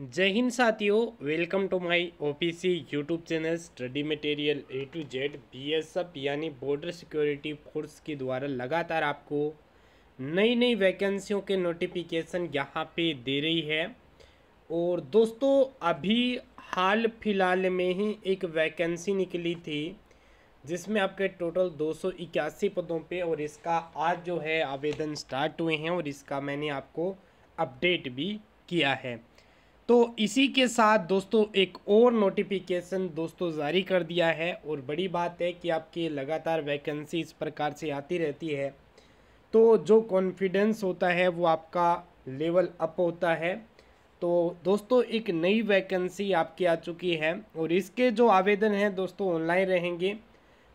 जय हिंद साथियों welcome to my OPC YouTube channel study material A to Z BSF यानी बॉर्डर सिक्योरिटी फोर्स के द्वारा लगातार आपको नई नई वैकेंसियों के नोटिफिकेशन यहाँ पे दे रही है और दोस्तों अभी हाल फिलहाल में ही एक वैकेंसी निकली थी जिसमें आपके टोटल दो पदों पर और इसका आज जो है आवेदन स्टार्ट हुए हैं और इसका मैंने आपको अपडेट भी किया है तो इसी के साथ दोस्तों एक और नोटिफिकेशन दोस्तों जारी कर दिया है और बड़ी बात है कि आपकी लगातार वैकेंसी इस प्रकार से आती रहती है तो जो कॉन्फिडेंस होता है वो आपका लेवल अप होता है तो दोस्तों एक नई वैकेंसी आपकी आ चुकी है और इसके जो आवेदन हैं दोस्तों ऑनलाइन रहेंगे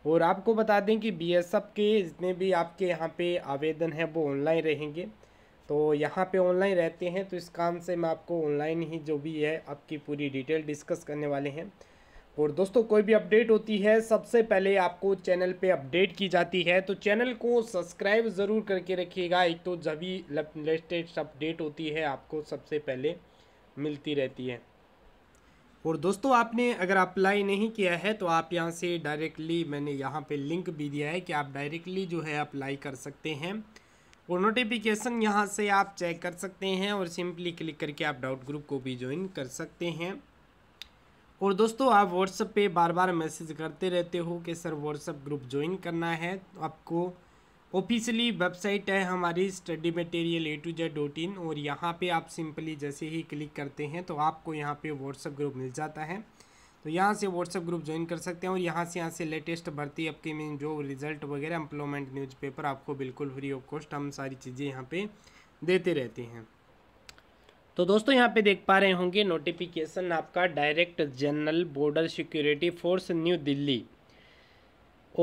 और आपको बता दें कि बी के जितने भी आपके यहाँ पर आवेदन हैं वो ऑनलाइन रहेंगे तो यहाँ पे ऑनलाइन रहते हैं तो इस काम से मैं आपको ऑनलाइन ही जो भी है आपकी पूरी डिटेल डिस्कस करने वाले हैं और दोस्तों कोई भी अपडेट होती है सबसे पहले आपको चैनल पे अपडेट की जाती है तो चैनल को सब्सक्राइब ज़रूर करके रखिएगा एक तो जब भी लेटेस्ट अपडेट होती है आपको सबसे पहले मिलती रहती है और दोस्तों आपने अगर अप्लाई नहीं किया है तो आप यहाँ से डायरेक्टली मैंने यहाँ पे लिंक भी दिया है कि आप डायरेक्टली जो है अप्लाई कर सकते हैं और नोटिफिकेशन यहाँ से आप चेक कर सकते हैं और सिंपली क्लिक करके आप डाउट ग्रुप को भी ज्वाइन कर सकते हैं और दोस्तों आप व्हाट्सअप पे बार बार मैसेज करते रहते हो कि सर व्हाट्सअप ग्रुप ज्वाइन करना है तो आपको ऑफिशियली वेबसाइट है हमारी study material A to Z dot in और यहाँ पे आप सिंपली जैसे ही क्लिक करते हैं तो आपको यहाँ पे व्हाट्सअप ग्रुप मिल जाता है तो यहाँ से व्हाट्सअप ग्रुप ज्वाइन कर सकते हैं और यहाँ से यहाँ से लेटेस्ट भर्ती आपके मीन जो रिजल्ट वगैरह एम्प्लॉयमेंट न्यूज़पेपर आपको बिल्कुल फ्री ऑफ कॉस्ट हम सारी चीज़ें यहाँ पर देते रहते हैं तो दोस्तों यहाँ पे देख पा रहे होंगे नोटिफिकेशन आपका direct general border security force new Delhi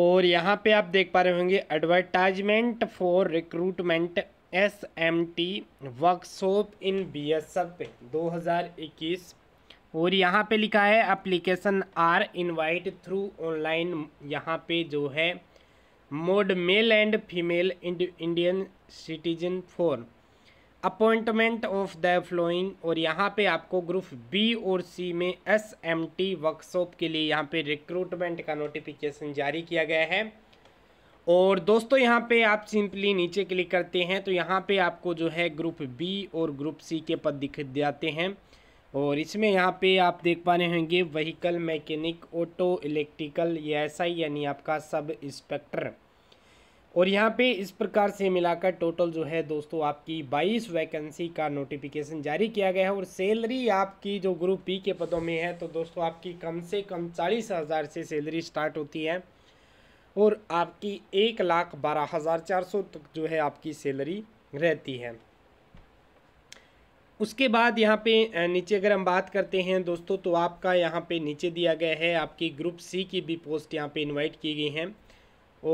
और यहाँ पे आप देख पा रहे होंगे advertisement for recruitment S M T workshop in B S F दो हज़ार इक्कीस और यहाँ पे लिखा है application are invite through online यहाँ पे जो है mode male and female Indian citizen for appointment of the following और यहाँ पे आपको ग्रुप बी और सी में एस एम टी वर्कशॉप के लिए यहाँ पे रिक्रूटमेंट का नोटिफिकेशन जारी किया गया है और दोस्तों यहाँ पे आप सिंपली नीचे क्लिक करते हैं तो यहाँ पे आपको जो है ग्रुप बी और ग्रुप सी के पद दिख जाते हैं और इसमें यहाँ पे आप देख पा रहे होंगे वहीकल मैकेनिक ऑटो इलेक्ट्रिकल या एस आई यानी आपका सब इंस्पेक्टर और यहाँ पे इस प्रकार से मिलाकर टोटल जो है दोस्तों आपकी 22 वैकेंसी का नोटिफिकेशन जारी किया गया है और सैलरी आपकी जो ग्रुप पी के पदों में है तो दोस्तों आपकी कम से कम चालीस हज़ार से सैलरी स्टार्ट होती है और आपकी एक लाख बारह हज़ार चार सौ तक जो है आपकी सैलरी रहती है उसके बाद यहाँ पे नीचे अगर हम बात करते हैं दोस्तों तो आपका यहाँ पे नीचे दिया गया है आपकी ग्रुप सी की भी पोस्ट यहाँ पे इनवाइट की गई हैं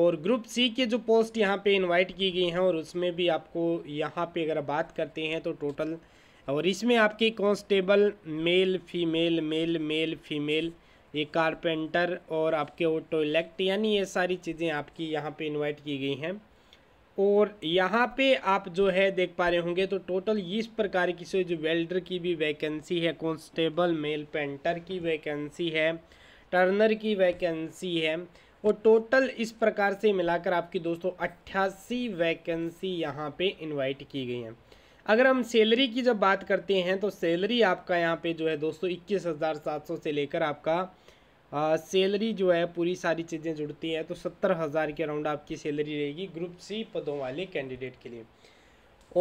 और ग्रुप सी के जो पोस्ट यहाँ पे इनवाइट की गई हैं और उसमें भी आपको यहाँ पे अगर बात करते हैं तो टोटल और इसमें आपके constable male female male male female ये कारपेंटर और आपके ऑटो इलेक्ट यानी ये सारी चीज़ें आपकी यहाँ पर इन्वाइट की गई हैं और यहाँ पे आप जो है देख पा रहे होंगे तो टोटल इस प्रकार की से जो वेल्डर की भी वैकेंसी है कॉन्स्टेबल मेल पेंटर की वैकेंसी है टर्नर की वैकेंसी है और टोटल इस प्रकार से मिलाकर आपकी दोस्तों अट्ठासी वैकेंसी यहाँ पे इनवाइट की गई हैं अगर हम सैलरी की जब बात करते हैं तो सैलरी आपका यहाँ पे जो है दोस्तों इक्कीस हज़ार सात सौ से लेकर आपका सैलरी जो है पूरी सारी चीज़ें जुड़ती हैं तो सत्तर हज़ार के अराउंड आपकी सैलरी रहेगी ग्रुप सी पदों वाले कैंडिडेट के लिए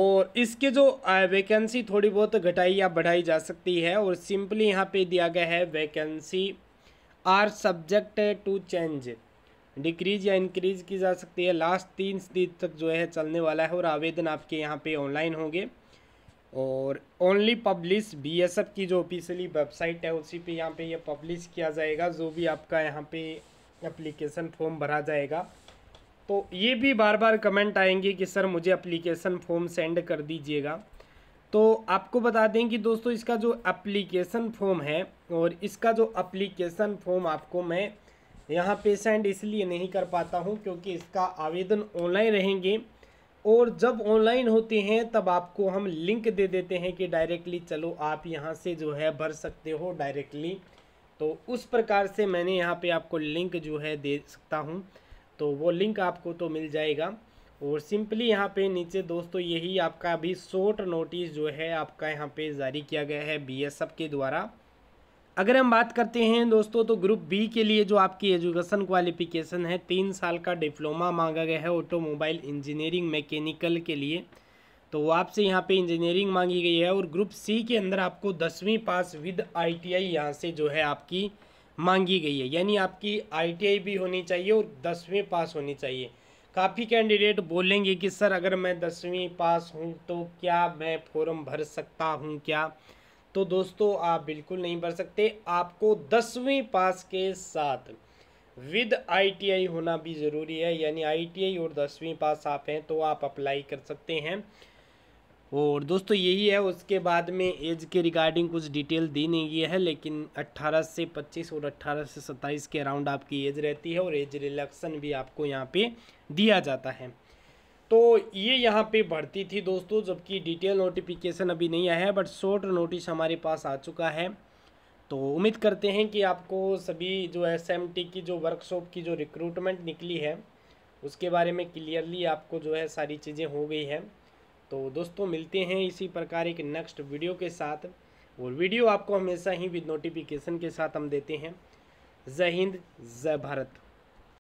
और इसके जो वैकेंसी थोड़ी बहुत घटाई या बढ़ाई जा सकती है और सिंपली यहाँ पे दिया गया है vacancy are subject to change decrease या इंक्रीज की जा सकती है लास्ट तीन दिन तक जो है चलने वाला है और आवेदन आपके यहाँ पे ऑनलाइन होंगे और only publish B S F की जो ऑफिशियली वेबसाइट है उसी पे यहाँ पे ये यह पब्लिश किया जाएगा जो भी आपका यहाँ पे एप्लीकेशन फॉर्म भरा जाएगा तो ये भी बार बार कमेंट आएंगे कि सर मुझे एप्लीकेशन फॉर्म सेंड कर दीजिएगा तो आपको बता दें कि दोस्तों इसका जो एप्लीकेशन फॉर्म है और इसका जो एप्लीकेशन फॉर्म आपको मैं यहाँ पे सेंड इसलिए नहीं कर पाता हूँ क्योंकि इसका आवेदन ऑनलाइन रहेंगे और जब ऑनलाइन होते हैं तब आपको हम लिंक दे देते हैं कि डायरेक्टली चलो आप यहाँ से जो है भर सकते हो डायरेक्टली तो उस प्रकार से मैंने यहाँ पे आपको लिंक जो है दे सकता हूँ तो वो लिंक आपको तो मिल जाएगा और सिंपली यहाँ पे नीचे दोस्तों यही आपका अभी शॉर्ट नोटिस जो है आपका यहाँ पे जारी किया गया है बी के द्वारा अगर हम बात करते हैं दोस्तों तो ग्रुप बी के लिए जो आपकी एजुकेशन क्वालिफिकेशन है तीन साल का डिप्लोमा मांगा गया है ऑटोमोबाइल इंजीनियरिंग मैकेनिकल के लिए तो वो आपसे यहाँ पे इंजीनियरिंग मांगी गई है और ग्रुप सी के अंदर आपको दसवीं पास विद आईटीआई टी यहाँ से जो है आपकी मांगी गई है यानी आपकी आईटीआई भी होनी चाहिए और दसवीं पास होनी चाहिए काफ़ी कैंडिडेट बोलेंगे कि सर अगर मैं दसवीं पास हूँ तो क्या मैं फॉर्म भर सकता हूँ क्या तो दोस्तों आप बिल्कुल नहीं भर सकते आपको दसवीं पास के साथ विद आईटीआई होना भी ज़रूरी है यानी आईटीआई और दसवीं पास आप हैं तो आप अप्लाई कर सकते हैं और दोस्तों यही है उसके बाद में एज के रिगार्डिंग कुछ डिटेल दी नहीं गई है लेकिन 18 से 25 और 18 से 27 के अराउंड आपकी एज रहती है और एज रिलेक्शन भी आपको यहाँ पे दिया जाता है तो ये यहाँ पे बढ़ती थी दोस्तों जबकि डिटेल नोटिफिकेशन अभी नहीं आया है बट शॉर्ट नोटिस हमारे पास आ चुका है तो उम्मीद करते हैं कि आपको सभी जो एस की जो वर्कशॉप की जो रिक्रूटमेंट निकली है उसके बारे में क्लियरली आपको जो है सारी चीज़ें हो गई हैं तो दोस्तों मिलते हैं इसी प्रकार एक नेक्स्ट वीडियो के साथ और वीडियो आपको हमेशा ही विद नोटिफिकेशन के साथ हम देते हैं जय हिंद जय भारत